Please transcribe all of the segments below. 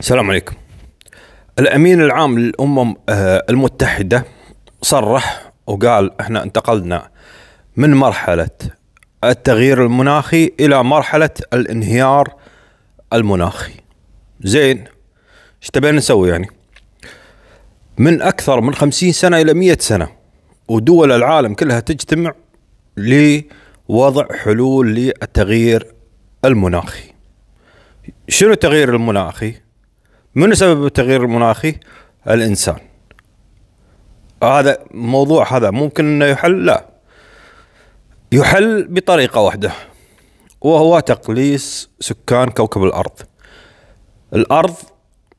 السلام عليكم. الامين العام للامم آه، المتحده صرح وقال احنا انتقلنا من مرحله التغيير المناخي الى مرحله الانهيار المناخي. زين ايش تبينا نسوي يعني؟ من اكثر من خمسين سنه الى مئة سنه ودول العالم كلها تجتمع لوضع حلول للتغيير المناخي. شنو التغيير المناخي؟ من سبب التغيير المناخي الانسان هذا موضوع هذا ممكن انه يحل لا يحل بطريقه واحده وهو تقليص سكان كوكب الارض الارض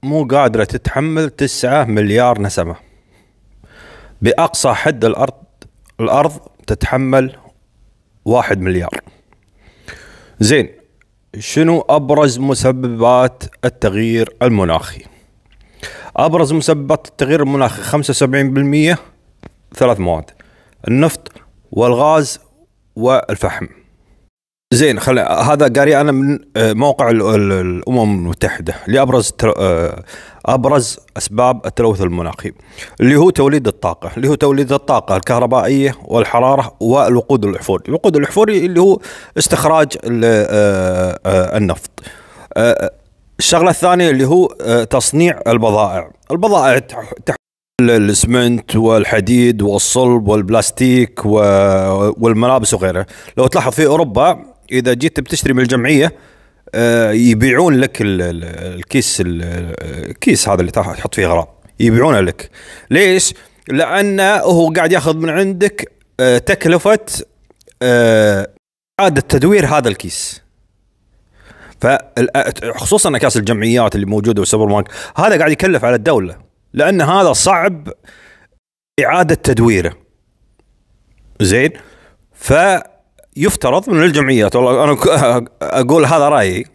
مو قادره تتحمل تسعة مليار نسمه باقصى حد الارض الارض تتحمل واحد مليار زين شنو أبرز مسببات التغيير المناخي؟ أبرز مسببات التغيير المناخي 75% ثلاث مواد النفط والغاز والفحم زين خل هذا قاري انا من آه، موقع الامم المتحده لابرز آه، ابرز اسباب التلوث المناخي اللي هو توليد الطاقه اللي هو توليد الطاقه الكهربائيه والحراره والوقود الاحفوري الوقود الاحفوري اللي هو استخراج آه، النفط الشغله الثانيه اللي هو تصنيع البضائع البضائع تحت الاسمنت والحديد والصلب والبلاستيك والملابس وغيره لو تلاحظ في اوروبا اذا جيت بتشتري من الجمعيه آه، يبيعون لك الكيس الكيس هذا اللي تحط فيه غرام يبيعونه لك ليش؟ لانه هو قاعد ياخذ من عندك آه، تكلفه آه، اعاده تدوير هذا الكيس فخصوصا اكياس الجمعيات اللي موجوده والسوبر ماركت هذا قاعد يكلف على الدوله لان هذا صعب اعاده تدويره زين ف يفترض من الجمعيات والله انا اقول هذا رايي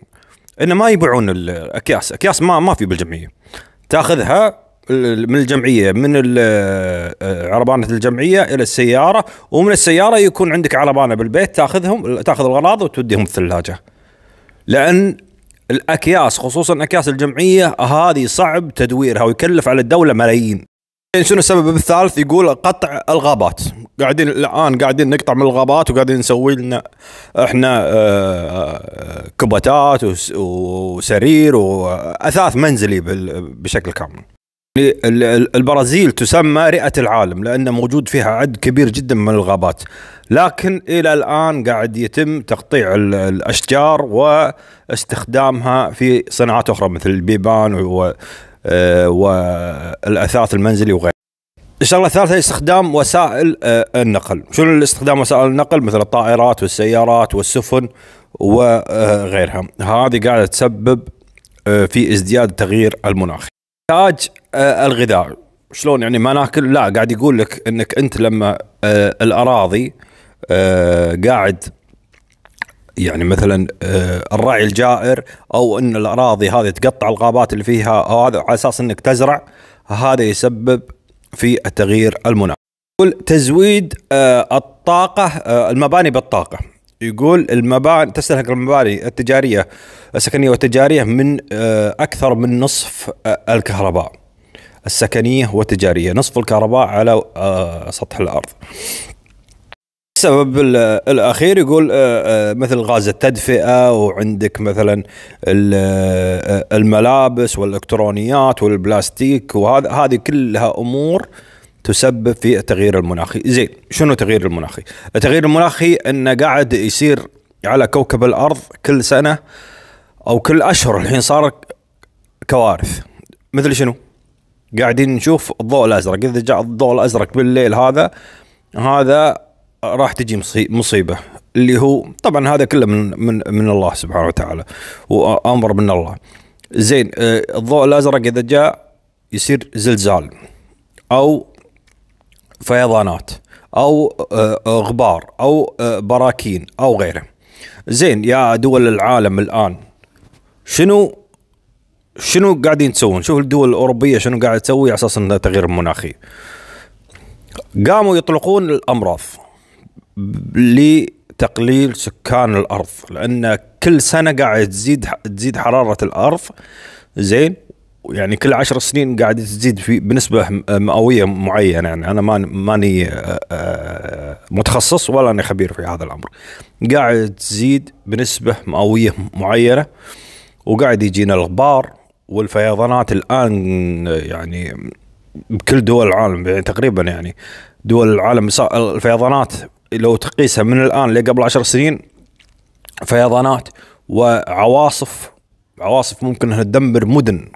انه ما يبيعون الاكياس، اكياس ما ما في بالجمعيه. تاخذها من الجمعيه من آه، عربانه الجمعيه الى السياره ومن السياره يكون عندك عربانه بالبيت تاخذهم تاخذ الاغراض وتوديهم الثلاجه. لان الاكياس خصوصا اكياس الجمعيه هذه صعب تدويرها ويكلف على الدوله ملايين. شنو السبب الثالث يقول قطع الغابات قاعدين الان قاعدين نقطع من الغابات وقاعدين نسوي لنا احنا آه، آه، كبتات وسرير واثاث منزلي بشكل كامل يعني البرازيل تسمى رئة العالم لأن موجود فيها عد كبير جدا من الغابات لكن إلى الآن قاعد يتم تقطيع الأشجار واستخدامها في صناعات أخرى مثل البيبان آه، والاثاث المنزلي وغيره الشغله الثالثه استخدام وسائل آه، النقل شنو استخدام وسائل النقل مثل الطائرات والسيارات والسفن وغيرها هذه قاعده تسبب آه، في ازدياد التغيير المناخي انتاج الغذاء شلون يعني ما ناكل لا قاعد يقول لك انك انت لما الاراضي قاعد يعني مثلا آه، الرعي الجائر او ان الاراضي هذه تقطع الغابات اللي فيها او هذا على اساس انك تزرع هذا يسبب في التغيير المناخ. يقول تزويد آه، الطاقه آه، المباني بالطاقه يقول المباني تستهلك المباني التجاريه السكنيه والتجاريه من اكثر من نصف الكهرباء السكنيه والتجاريه نصف الكهرباء على سطح الارض السبب الاخير يقول آه، آه، مثل غاز التدفئه وعندك مثلا آه، الملابس والالكترونيات والبلاستيك وهذا هذه كلها امور تسبب في التغيير المناخي زين شنو التغيير المناخي التغيير المناخي انه قاعد يصير على كوكب الارض كل سنه او كل اشهر الحين صار كوارث مثل شنو قاعدين نشوف الضوء الازرق اذا جاء الضوء الازرق بالليل هذا هذا راح تجي مصيبه اللي هو طبعا هذا كله من من من الله سبحانه وتعالى وامر من الله زين آه، الضوء الازرق اذا جاء يصير زلزال او فيضانات او آه، غبار او آه، براكين او غيره زين يا دول العالم الان شنو شنو قاعدين تسوون شوف الدول الاوروبيه شنو قاعده تسوي على اساس انها تغيير مناخي قاموا يطلقون الامراض لتقليل سكان الارض لان كل سنه قاعد تزيد تزيد حراره الارض زين يعني كل عشر سنين قاعد تزيد في بنسبه مئويه معينه يعني انا ماني متخصص ولا اني خبير في هذا الامر قاعد تزيد بنسبه مئويه معينه وقاعد يجينا الغبار والفيضانات الان يعني بكل دول العالم يعني تقريبا يعني دول العالم الفيضانات لو تقيسها من الان لقبل عشر سنين فيضانات وعواصف عواصف ممكن انها تدمر مدن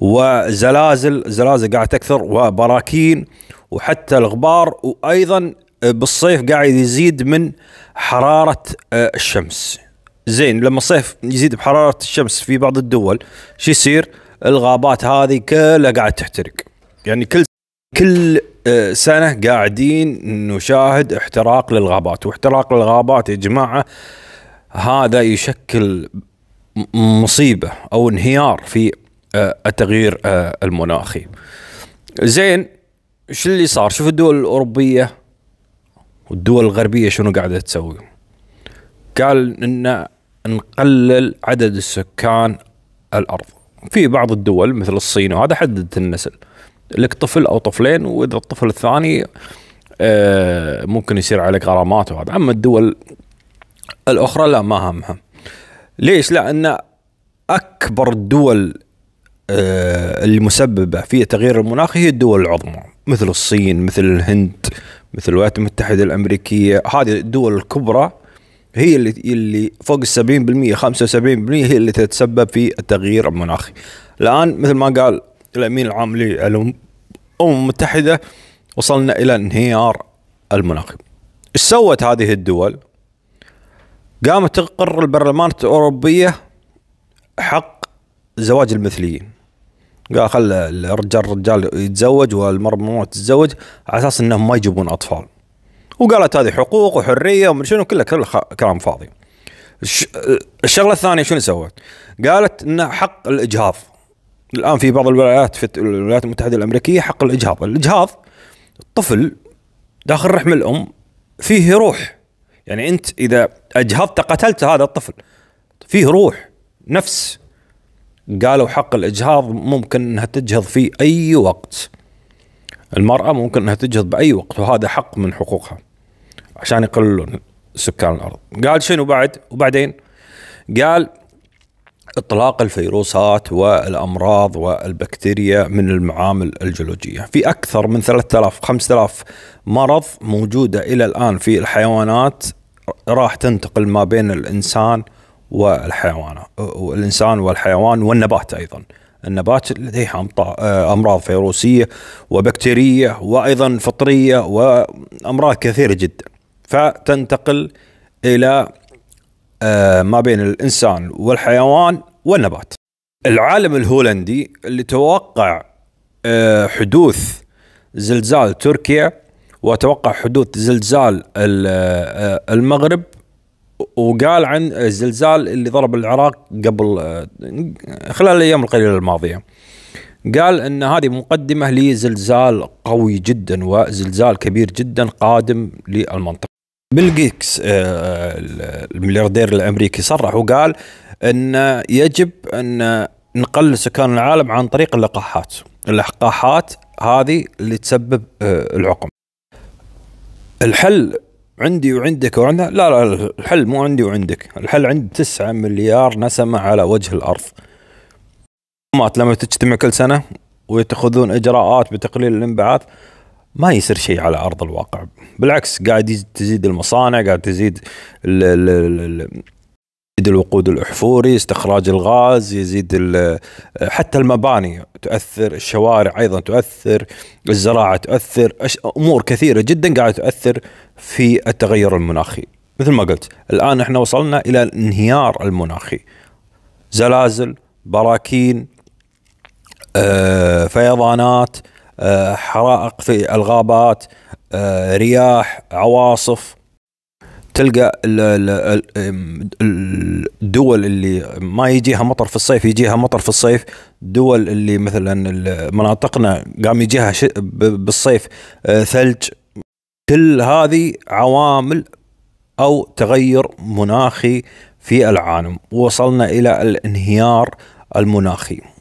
وزلازل زلازل قاعد تكثر وبراكين وحتى الغبار وايضا بالصيف قاعد يزيد من حراره آه، الشمس زين لما الصيف يزيد بحراره الشمس في بعض الدول شو يصير الغابات هذه كلها قاعد تحترق يعني كل كل آه، سنة قاعدين نشاهد احتراق للغابات واحتراق للغابات يا جماعة هذا يشكل مصيبة أو انهيار في آه، التغيير آه، المناخي زين شو اللي صار شوف الدول الأوروبية والدول الغربية شنو قاعدة تسوي قال إن نقلل عدد السكان الأرض في بعض الدول مثل الصين وهذا حدد النسل لك طفل او طفلين واذا الطفل الثاني آه، ممكن يصير عليك غرامات وهذا اما الدول الاخرى لا ما همها ليش لان اكبر الدول آه، المسببه في تغيير المناخ هي الدول العظمى مثل الصين مثل الهند مثل الولايات المتحده الامريكيه هذه الدول الكبرى هي اللي اللي فوق ال 70% 75% هي اللي تتسبب في التغيير المناخي. الان مثل ما قال الامين العام للامم المتحده وصلنا الى انهيار المناخ. ايش سوت هذه الدول؟ قامت تقر البرلمانات الاوروبيه حق زواج المثليين. قال خل الرجال الرجال يتزوج والمرأة تتزوج على اساس انهم ما يجيبون اطفال. وقالت هذه حقوق وحريه ومن شنو كله كل كلام فاضي. الشغله الثانيه شنو سوت؟ قالت انه حق الاجهاض الان في بعض الولايات في الولايات المتحده الامريكيه حق الاجهاض، الاجهاض الطفل داخل رحم الام فيه روح يعني انت اذا اجهضت قتلت هذا الطفل فيه روح نفس قالوا حق الاجهاض ممكن انها تجهض في اي وقت المراه ممكن انها تجهض باي وقت وهذا حق من حقوقها عشان يقللون سكان الارض قال شنو بعد وبعدين قال اطلاق الفيروسات والامراض والبكتيريا من المعامل الجيولوجيه في اكثر من 3000 5000 مرض موجوده الى الان في الحيوانات راح تنتقل ما بين الانسان والحيوان والانسان والحيوان والنبات ايضا النبات لديه امراض فيروسيه وبكتيريه وايضا فطريه وامراض كثيره جدا فتنتقل الى آه، ما بين الانسان والحيوان والنبات العالم الهولندي اللي توقع آه، حدوث زلزال تركيا وتوقع حدوث زلزال آه، المغرب وقال عن الزلزال اللي ضرب العراق قبل آه، خلال الايام القليله الماضيه قال ان هذه مقدمه لزلزال قوي جدا وزلزال كبير جدا قادم للمنطقه بيل جيكس الملياردير الامريكي صرح وقال ان يجب ان نقلل سكان العالم عن طريق اللقاحات اللقاحات هذه اللي تسبب آه، العقم الحل عندي وعندك وعندنا لا لا الحل مو عندي وعندك الحل عند 9 مليار نسمة على وجه الأرض مات لما تجتمع كل سنة ويتخذون إجراءات بتقليل الانبعاث ما يصير شيء على أرض الواقع بالعكس قاعد تزيد المصانع قاعد تزيد الـ الـ الـ يزيد الوقود الاحفوري استخراج الغاز يزيد حتى المباني تؤثر الشوارع ايضا تؤثر الزراعه تؤثر امور كثيره جدا قاعده تؤثر في التغير المناخي مثل ما قلت الان احنا وصلنا الى الانهيار المناخي زلازل براكين آه، فيضانات آه، حرائق في الغابات آه، رياح عواصف تلقى الدول اللي ما يجيها مطر في الصيف يجيها مطر في الصيف دول اللي مثلا مناطقنا قام يجيها بالصيف آه، ثلج كل هذه عوامل او تغير مناخي في العالم وصلنا الى الانهيار المناخي